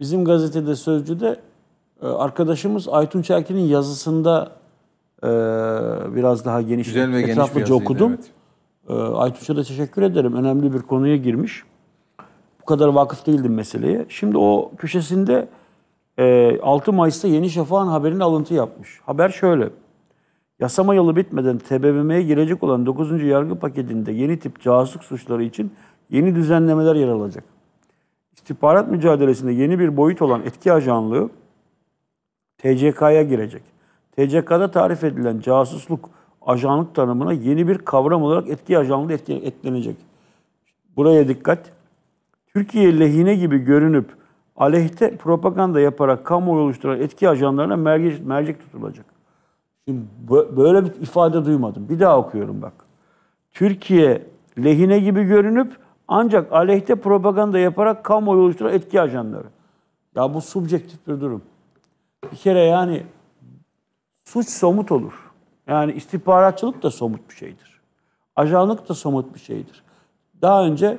Bizim gazetede Sözcü'de e, arkadaşımız Aytun Çerkin'in yazısında e, biraz daha geniş, Güzel ve etraflıca geniş okudum. Evet. E, Aytunç'a da teşekkür ederim. Önemli bir konuya girmiş. Bu kadar vakıf değildim meseleye. Şimdi o köşesinde 6 Mayıs'ta Yeni Şafak'ın haberini alıntı yapmış. Haber şöyle. Yasama yılı bitmeden TBMM'ye girecek olan 9. yargı paketinde yeni tip casusluk suçları için yeni düzenlemeler yer alacak istihbarat mücadelesinde yeni bir boyut olan etki ajanlığı TCK'ya girecek. TCK'da tarif edilen casusluk, ajanlık tanımına yeni bir kavram olarak etki ajanlığı etki, etlenecek. Buraya dikkat. Türkiye lehine gibi görünüp aleyhte propaganda yaparak kamuoyu oluşturan etki ajanlarına mercek, mercek tutulacak. Şimdi böyle bir ifade duymadım. Bir daha okuyorum bak. Türkiye lehine gibi görünüp ancak aleyhte propaganda yaparak kamuoyu oluşturan etki ajanları. Ya bu subjektif bir durum. Bir kere yani suç somut olur. Yani istihbaratçılık da somut bir şeydir. Ajanlık da somut bir şeydir. Daha önce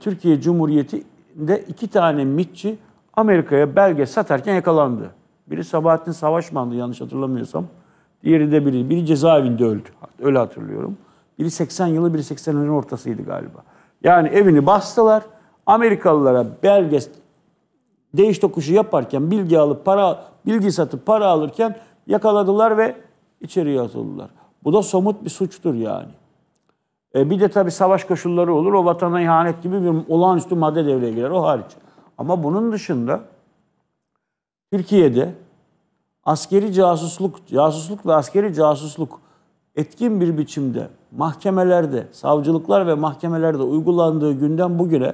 Türkiye Cumhuriyeti'nde iki tane mitçi Amerika'ya belge satarken yakalandı. Biri Sabahattin Savaşman'dı yanlış hatırlamıyorsam. Diğeri de biri. Biri cezaevinde öldü. Öyle hatırlıyorum. Biri 80 yılı, biri 80'lerin ortasıydı galiba. Yani evini bastılar. Amerikalılara belge değiş tokuşu yaparken bilgi alıp para bilgi satıp para alırken yakaladılar ve içeriye atıldılar. Bu da somut bir suçtur yani. E bir de tabii savaş koşulları olur. O vatana ihanet gibi bir olağanüstü madde devreye girer. O hariç. Ama bunun dışında Türkiye'de askeri casusluk, casusluk ve askeri casusluk etkin bir biçimde mahkemelerde, savcılıklar ve mahkemelerde uygulandığı günden bugüne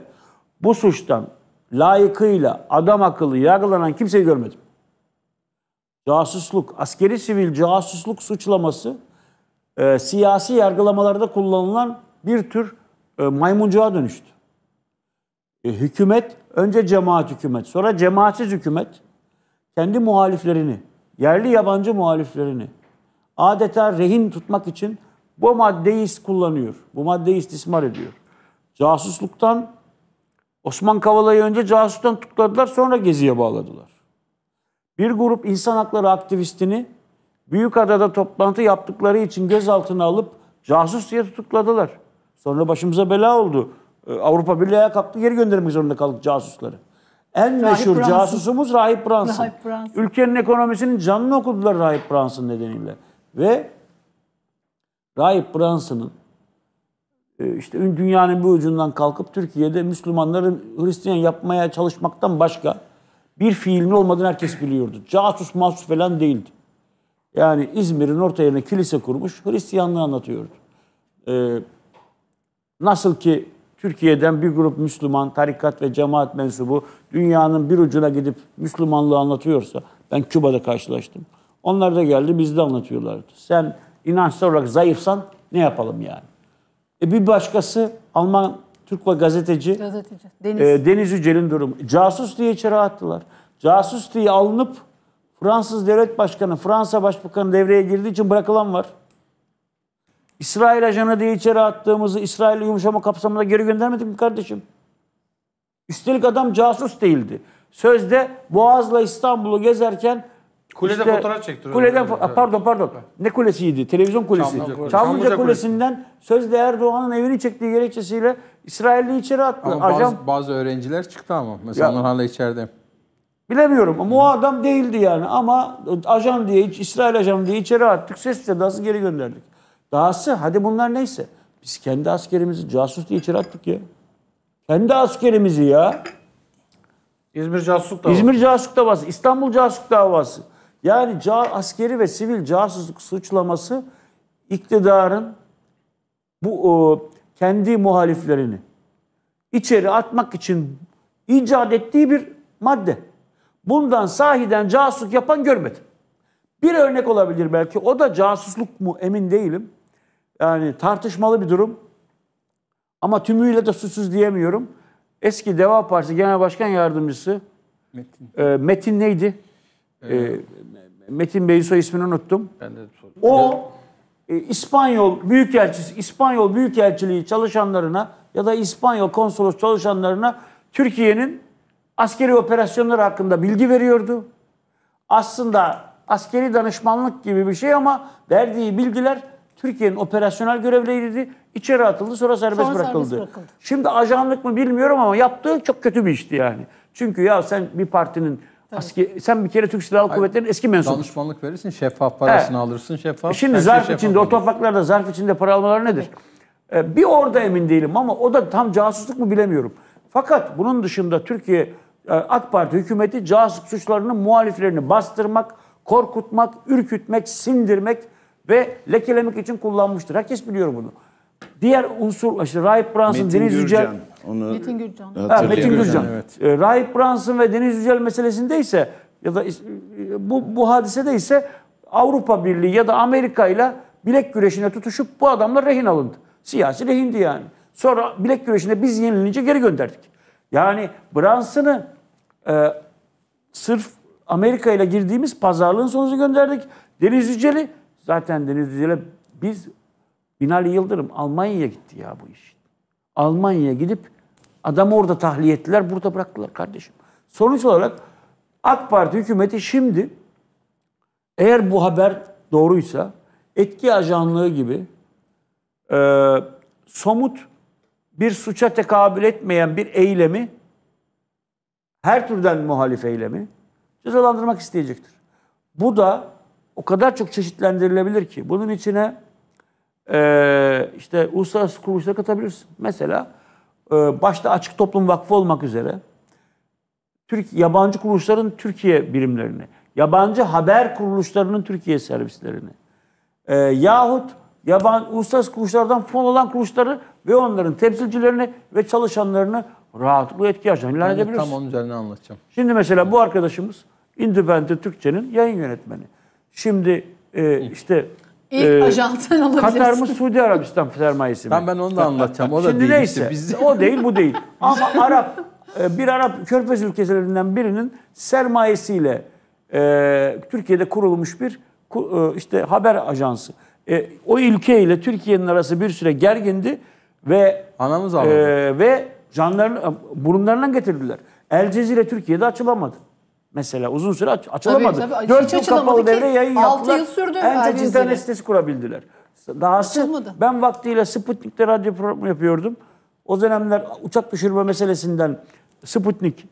bu suçtan layıkıyla adam akıllı yargılanan kimseyi görmedim. Casusluk, askeri sivil casusluk suçlaması e, siyasi yargılamalarda kullanılan bir tür e, maymuncuğa dönüştü. E, hükümet, önce cemaat hükümet, sonra cemaatsiz hükümet kendi muhaliflerini, yerli yabancı muhaliflerini adeta rehin tutmak için bu maddeyi kullanıyor. Bu maddeyi istismar ediyor. Casusluktan Osman Kavala'yı önce casustan tutukladılar sonra Gezi'ye bağladılar. Bir grup insan hakları aktivistini Büyükada'da toplantı yaptıkları için gözaltına alıp casus diye tutukladılar. Sonra başımıza bela oldu. Ee, Avrupa Birliği ayağa kalktı geri göndermek zorunda kaldık casusları. En rahip meşhur Brunson. casusumuz Rahip Brunson. Rahip Brunson. Ülkenin ekonomisinin canını okudular Rahip Brunson nedeniyle. Ve Rahip Brunson'ın e, işte dünyanın bir ucundan kalkıp Türkiye'de Müslümanların Hristiyan yapmaya çalışmaktan başka bir fiilin olmadığını herkes biliyordu. Casus masus falan değildi. Yani İzmir'in orta yerine kilise kurmuş Hristiyanlığı anlatıyordu. E, nasıl ki Türkiye'den bir grup Müslüman, tarikat ve cemaat mensubu dünyanın bir ucuna gidip Müslümanlığı anlatıyorsa, ben Küba'da karşılaştım. Onlar da geldi biz de anlatıyorlardı. Sen inançlı olarak zayıfsan ne yapalım yani? E bir başkası Alman Türk ve gazeteci, gazeteci. Deniz. E, Deniz Yücel'in durumu. Casus diye içeri attılar. Casus diye alınıp Fransız devlet başkanı, Fransa başbakanı devreye girdiği için bırakılan var. İsrail ajanı diye içeri attığımızı İsrail'e yumuşama kapsamında geri göndermedik mi kardeşim? Üstelik adam casus değildi. Sözde Boğaz'la İstanbul'u gezerken Kulede işte, fotoğraf çektiriyor. Kuleden yani. fo- pardon pardon. Ne kulesiydi? Televizyon kulesi. Çamlıca, Çamlıca, Çamlıca Kulesi'nden Kulesi. sözde Erdoğan'ın evini çektiği gerekçesiyle İsrailli içeri attı. Ama Ajan... bazı, bazı öğrenciler çıktı ama. Mesela ya, onlar hala içeride. Bilemiyorum ama o adam değildi yani ama ajan diye, İsrail ajanı diye içeri attık. Ses sedası geri gönderdik. Dahası hadi bunlar neyse. Biz kendi askerimizi casus diye içeri attık ya. Kendi askerimizi ya. İzmir casusluk davası. İzmir casusluk davası, İstanbul casusluk davası. Yani askeri ve sivil casusluk suçlaması iktidarın bu o, kendi muhaliflerini içeri atmak için icat ettiği bir madde. Bundan sahiden casusluk yapan görmedim. Bir örnek olabilir belki. O da casusluk mu emin değilim. Yani tartışmalı bir durum. Ama tümüyle de suçsuz diyemiyorum. Eski Deva Partisi Genel Başkan Yardımcısı Metin, e, Metin neydi? e, Metin Beysoy ismini unuttum. Ben de O e, İspanyol Büyükelçisi, İspanyol Büyükelçiliği çalışanlarına ya da İspanyol konsolos çalışanlarına Türkiye'nin askeri operasyonları hakkında bilgi veriyordu. Aslında askeri danışmanlık gibi bir şey ama verdiği bilgiler Türkiye'nin operasyonel görevleriydi. İçeri atıldı sonra serbest, sonra bırakıldı. serbest bırakıldı. Şimdi ajanlık mı bilmiyorum ama yaptığı çok kötü bir işti yani. Çünkü ya sen bir partinin Aski, sen bir kere Türk Silahlı Kuvvetleri'nin eski mensubu. Danışmanlık verirsin, şeffaf parasını evet. alırsın, şeffaf. şimdi şey zarf şey içinde, o topraklarda zarf içinde para almaları nedir? Ee, bir orada emin değilim ama o da tam casusluk mu bilemiyorum. Fakat bunun dışında Türkiye e, AK Parti hükümeti casus suçlarının muhaliflerini bastırmak, korkutmak, ürkütmek, sindirmek ve lekelemek için kullanmıştır. Herkes biliyor bunu. Diğer unsur işte Rahip Brunson, Metin Deniz Gürcan. Yücel. Onu Metin Gürcan. Ha, Metin Gürcan. Evet. E, Rahip Brunson ve Deniz Yücel meselesinde ise ya da bu, bu hadisede ise Avrupa Birliği ya da Amerika ile bilek güreşine tutuşup bu adamlar rehin alındı. Siyasi rehindi yani. Sonra bilek güreşinde biz yenilince geri gönderdik. Yani Brunson'ı e, sırf Amerika ile girdiğimiz pazarlığın sonucu gönderdik. Deniz Yücel'i zaten Deniz Yücel'e biz Binali Yıldırım Almanya'ya gitti ya bu iş. Almanya'ya gidip adamı orada tahliye ettiler, burada bıraktılar kardeşim. Sonuç olarak AK Parti hükümeti şimdi eğer bu haber doğruysa etki ajanlığı gibi e, somut bir suça tekabül etmeyen bir eylemi her türden muhalif eylemi cezalandırmak isteyecektir. Bu da o kadar çok çeşitlendirilebilir ki bunun içine e, işte uluslararası kuruluşlara katabilirsin. Mesela e, başta Açık Toplum Vakfı olmak üzere Türk yabancı kuruluşların Türkiye birimlerini, yabancı haber kuruluşlarının Türkiye servislerini e, yahut yaban, uluslararası kuruluşlardan fon olan kuruluşları ve onların temsilcilerini ve çalışanlarını rahatlıkla etki açısından ilan evet, edebilirsin. Tam onun üzerine anlatacağım. Şimdi mesela bu arkadaşımız Independent Türkçe'nin yayın yönetmeni. Şimdi e, işte İlk e, ee, ajan olabilirsin. Katar mı Suudi Arabistan sermayesi mi? Ben, ben onu da anlatacağım. O da Şimdi neyse işte. Biz... o değil bu değil. Ama Arap e, bir Arap körfez ülkelerinden birinin sermayesiyle e, Türkiye'de kurulmuş bir e, işte haber ajansı. E, o ülke ile Türkiye'nin arası bir süre gergindi ve anamız aldı E, ve canlarını burunlarından getirdiler. El Cezire Türkiye'de açılamadı mesela uzun süre aç açılamadı. Tabii, tabii, 4 yıl kapalı devre yayın yaptılar. 6 yıl sürdü. Önce internet sitesi kurabildiler. Dahası Açılmadı. ben vaktiyle Sputnik'te radyo programı yapıyordum. O dönemler uçak düşürme meselesinden Sputnik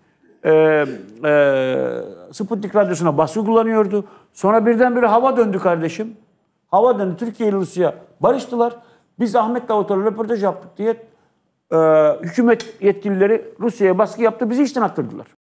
e, e, Sputnik radyosuna baskı kullanıyordu. Sonra birdenbire hava döndü kardeşim. Hava döndü. Türkiye ile Rusya barıştılar. Biz Ahmet Davutoğlu röportaj yaptık diye e, hükümet yetkilileri Rusya'ya baskı yaptı. Bizi işten attırdılar.